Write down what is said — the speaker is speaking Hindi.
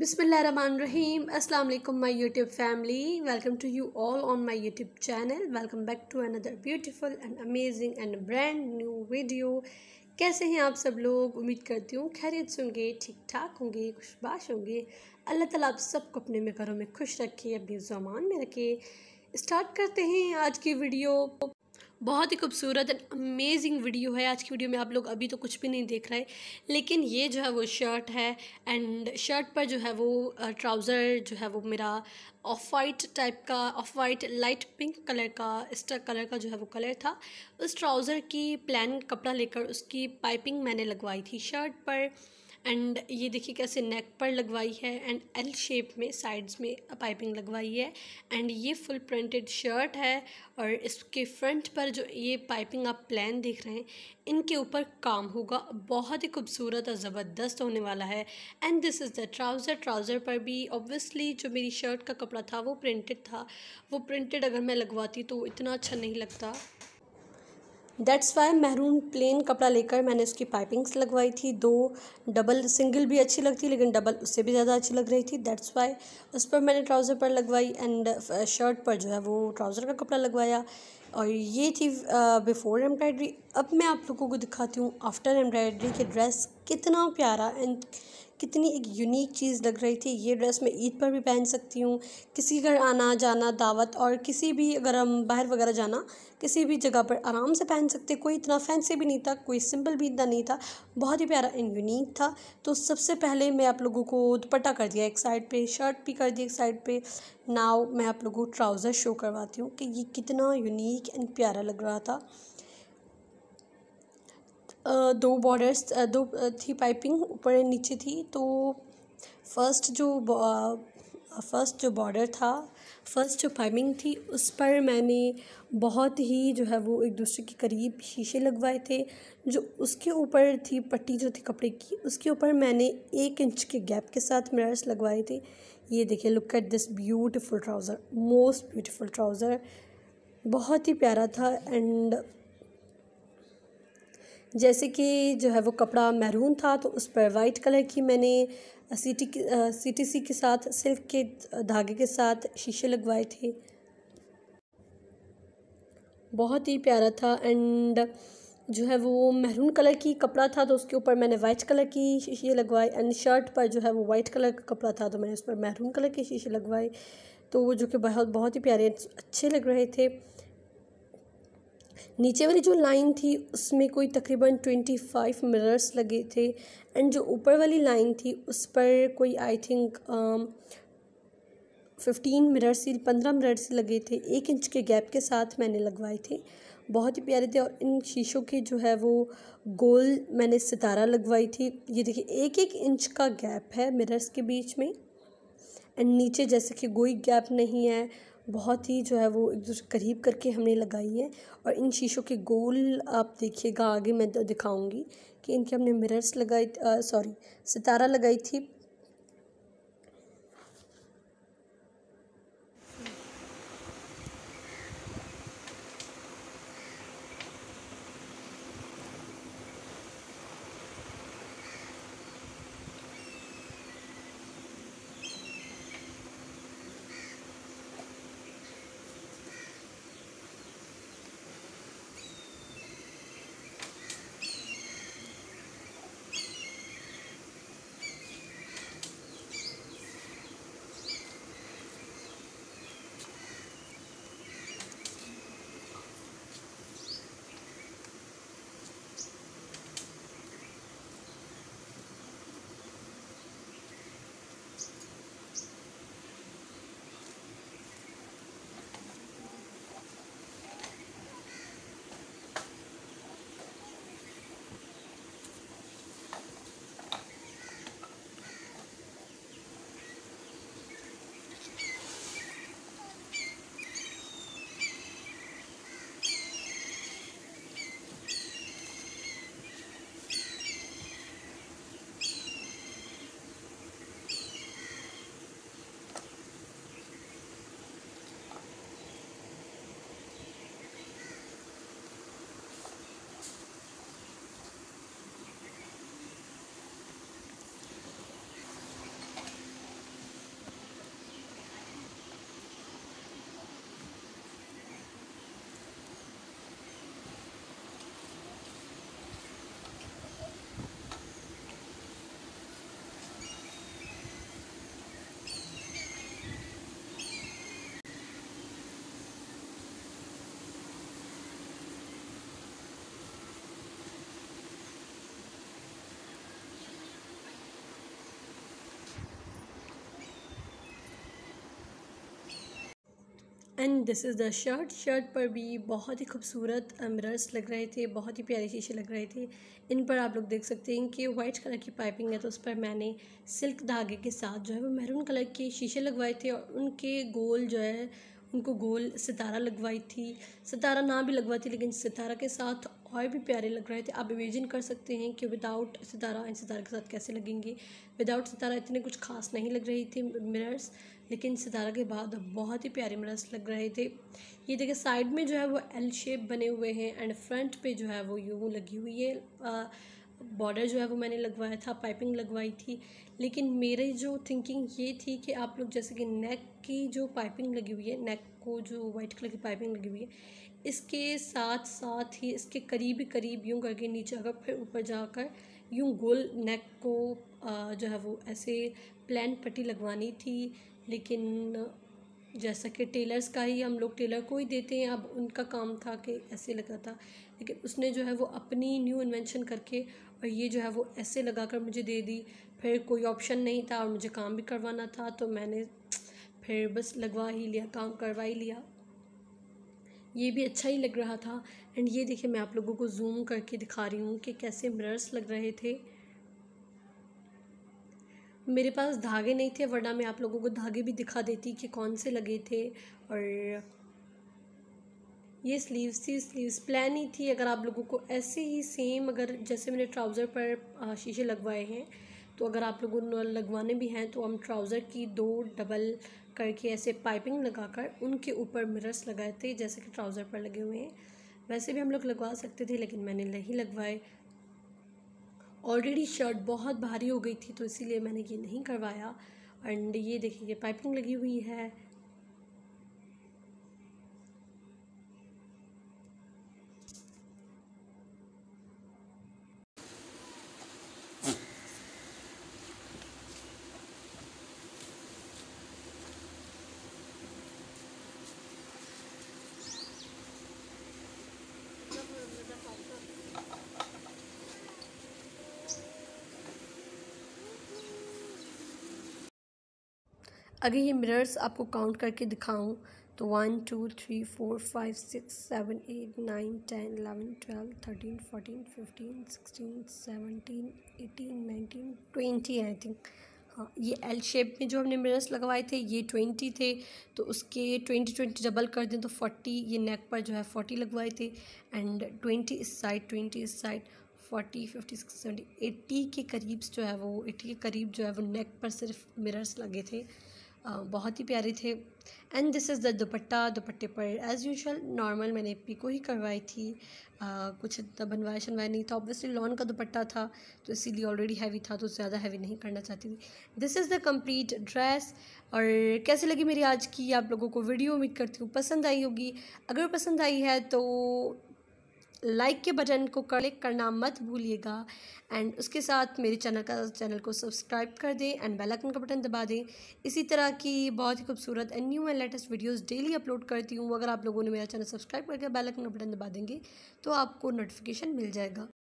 बिसमीम असल my YouTube family welcome to you all on my YouTube channel welcome back to another beautiful and amazing and brand new video कैसे हैं आप सब लोग उम्मीद करती हूँ खैरियत से होंगे ठीक ठाक होंगे खुशबाश होंगे अल्लाह ताला आप सबको अपने में घरों में खुश रखे अपनी जमान में रखे स्टार्ट करते हैं आज की वीडियो बहुत ही खूबसूरत एंड अमेजिंग वीडियो है आज की वीडियो में आप लोग अभी तो कुछ भी नहीं देख रहे लेकिन ये जो है वो शर्ट है एंड शर्ट पर जो है वो ट्राउज़र जो है वो मेरा ऑफ वाइट टाइप का off white light pink colour का स्टक कलर का जो है वो कलर था उस ट्राउज़र की प्लान कपड़ा लेकर उसकी पाइपिंग मैंने लगवाई थी शर्ट पर एंड ये देखिए कैसे नेक पर लगवाई है एंड एल शेप में साइड्स में पाइपिंग लगवाई है एंड ये फुल प्रिंटेड शर्ट है और इसके फ्रंट पर जो ये पाइपिंग आप प्लान देख रहे हैं इनके ऊपर काम होगा बहुत ही खूबसूरत और ज़बरदस्त होने वाला है and this is the trouser trouser पर भी ऑब्वियसली जो मेरी शर्ट का कपड़ा था वो प्रिंटेड था वो प्रिंटेड अगर मैं लगवाती तो इतना अच्छा नहीं लगता दैट्स वाई महरूम प्लेन कपड़ा लेकर मैंने उसकी पाइपिंग्स लगवाई थी दो डबल सिंगल भी अच्छी लगती लेकिन डबल उससे भी ज़्यादा अच्छी लग रही थी दैट्स वाई उस पर मैंने ट्राउज़र पर लगवाई एंड शर्ट uh, पर जो है वो ट्राउज़र का कपड़ा लगवाया और ये थी बिफ़ोर uh, एम्ब्रायड्री अब मैं आप लोगों को दिखाती हूँ आफ्टर एम्ब्रायड्री के ड्रेस कितना प्यारा एंड कितनी एक यूनिक चीज़ लग रही थी ये ड्रेस मैं ईद पर भी पहन सकती हूँ किसी घर आना जाना दावत और किसी भी अगर हम बाहर वगैरह जाना किसी भी जगह पर आराम से पहन सकते कोई इतना फैंसी भी नहीं था कोई सिंपल भी इतना नहीं था बहुत ही प्यारा एंड यूनिक था तो सबसे पहले मैं आप लोगों को दुपट्टा कर दिया एक साइड पर शर्ट भी कर दी एक साइड पर नाव मैं आप लोगों को ट्राउज़र शो करवाती हूँ कि ये कितना यूनिक एंड प्यारा लग रहा था दो बॉर्डर्स दो थी पाइपिंग ऊपर एंड नीचे थी तो फर्स्ट जो फर्स्ट जो बॉर्डर था फर्स्ट जो पाइपिंग थी उस पर मैंने बहुत ही जो है वो एक दूसरे के करीब शीशे लगवाए थे जो उसके ऊपर थी पट्टी जो थी कपड़े की उसके ऊपर मैंने एक इंच के गैप के साथ मिरर्स लगवाए थे ये देखिए look at this beautiful trouser most beautiful trouser बहुत ही प्यारा था एंड जैसे कि जो है वो कपड़ा महरून था तो उस पर वाइट कलर की मैंने C T C T C के साथ सिल्क के धागे के साथ शीशे लगवाए थे बहुत ही प्यारा था एंड जो है वो महरून कलर की कपड़ा था तो उसके ऊपर मैंने वाइट कलर की शीशे लगवाए एंड शर्ट पर जो है वो वाइट कलर का कपड़ा था तो मैंने उस पर महरून कलर के शीशे लगवाए तो वो जो कि बहुत बहुत ही प्यारे अच्छे लग रहे थे नीचे वाली जो लाइन थी उसमें कोई तकरीबन ट्वेंटी फाइव मिरर्स लगे थे एंड जो ऊपर वाली लाइन थी उस पर कोई आई थिंक फिफ्टीन मिरर्स या पंद्रह मिरर्स लगे थे एक इंच के गैप के साथ मैंने लगवाए थे बहुत ही प्यारे थे और इन शीशों के जो है वो गोल मैंने सितारा लगवाई थी ये देखिए एक एक इंच का गैप है मिरर्स के बीच में एंड नीचे जैसे कि कोई गैप नहीं है बहुत ही जो है वो एक दूसरे करीब करके हमने लगाई है और इन शीशों के गोल आप देखिएगा आगे मैं तो दिखाऊंगी कि इनके हमने मिरर्स लगाई सॉरी सितारा लगाई थी and this is the shirt shirt पर भी बहुत ही खूबसूरत मिरर्स लग रहे थे बहुत ही प्यारे शीशे लग रहे थे इन पर आप लोग देख सकते हैं कि वाइट कलर की पाइपिंग है तो उस पर मैंने सिल्क धागे के साथ जो है वो मैरून कलर के शीशे लगवाए थे और उनके गोल जो है उनको गोल सितारा लगवाई थी सितारा ना भी लगवाई थी लेकिन सितारा के साथ और भी प्यारे लग रहे थे आप इमेजिन कर सकते हैं कि विदाउट सितारा इन सितारा के साथ कैसे लगेंगे विदाउट सितारा इतने कुछ खास नहीं लग रही थी मिरर्स लेकिन सितारा के बाद बहुत ही प्यारे मरस लग रहे थे ये देखिए साइड में जो है वो एल शेप बने हुए हैं एंड फ्रंट पे जो है वो यूँ लगी हुई है बॉर्डर जो है वो मैंने लगवाया था पाइपिंग लगवाई थी लेकिन मेरी जो थिंकिंग ये थी कि आप लोग जैसे कि नेक की जो पाइपिंग लगी हुई है नेक को जो वाइट कलर की पाइपिंग लगी हुई है इसके साथ साथ ही इसके करीब करीब यूँ करके नीचे अगर फिर ऊपर जाकर यूँ गोल नेक को जो है वो ऐसे प्लान पट्टी लगवानी थी लेकिन जैसा कि टेलर्स का ही हम लोग टेलर को ही देते हैं अब उनका काम था कि ऐसे लगा था लेकिन उसने जो है वो अपनी न्यू इन्वेंशन करके और ये जो है वो ऐसे लगा कर मुझे दे दी फिर कोई ऑप्शन नहीं था और मुझे काम भी करवाना था तो मैंने फिर बस लगवा ही लिया काम करवा ही लिया ये भी अच्छा ही लग रहा था एंड ये देखिए मैं आप लोगों को जूम करके दिखा रही हूँ कि कैसे मिरर्स लग रहे थे मेरे पास धागे नहीं थे वरना मैं आप लोगों को धागे भी दिखा देती कि कौन से लगे थे और ये स्लीव्स थी स्लीव्स प्लान ही थी अगर आप लोगों को ऐसे ही सेम अगर जैसे मैंने ट्राउज़र पर शीशे लगवाए हैं तो अगर आप लोगों ने लगवाने भी हैं तो हम ट्राउज़र की दो डबल करके ऐसे पाइपिंग लगाकर उनके ऊपर मिरर्स लगाए थे जैसे कि ट्राउज़र पर लगे हुए हैं वैसे भी हम लोग लगवा सकते थे लेकिन मैंने नहीं लगवाए ऑलरेडी शर्ट बहुत भारी हो गई थी तो इसीलिए मैंने ये नहीं करवाया एंड ये देखिए पाइपिंग लगी हुई है अगर ये मिरर्स आपको काउंट करके दिखाऊं तो one two three four five six seven eight nine ten eleven twelve thirteen fourteen fifteen sixteen seventeen eighteen nineteen twenty I think हाँ ये एल शेप में जो हमने मिरर्स लगवाए थे ये ट्वेंटी थे तो उसके ट्वेंटी ट्वेंटी डबल कर दें तो फोर्टी ये नेक पर जो है फोर्टी लगवाए थे एंड ट्वेंटी इस साइड ट्वेंटी इस side forty fifty six seventy eighty के करीब जो है वो एट्टी के करीब जो है वो नेक पर सिर्फ मिरर्स लगे थे बहुत ही प्यारे थे and this is the dupatta दुपट्टे पर एज़ यूजल नॉर्मल मैंने पी को ही करवाई थी आ, कुछ इतना बनवाया शनवाया नहीं था ऑब्वियसली लॉन का दुपट्टा था तो इसीलिए ऑलरेडी हैवी था तो ज़्यादा हैवी नहीं करना चाहती थी this is the complete dress और कैसे लगी मेरी आज की आप लोगों को वीडियो उम्मीद करती हूँ पसंद आई होगी अगर पसंद आई है तो लाइक के बटन को क्लिक करना मत भूलिएगा एंड उसके साथ मेरे चैनल का चैनल को सब्सक्राइब कर दें एंड बेल आइकन का बटन दबा दें इसी तरह की बहुत ही खूबसूरत and new and latest videos daily upload करती हूँ अगर आप लोगों ने मेरा चैनल सब्सक्राइब करके बेल आइकन का बटन दबा देंगे तो आपको नोटिफिकेशन मिल जाएगा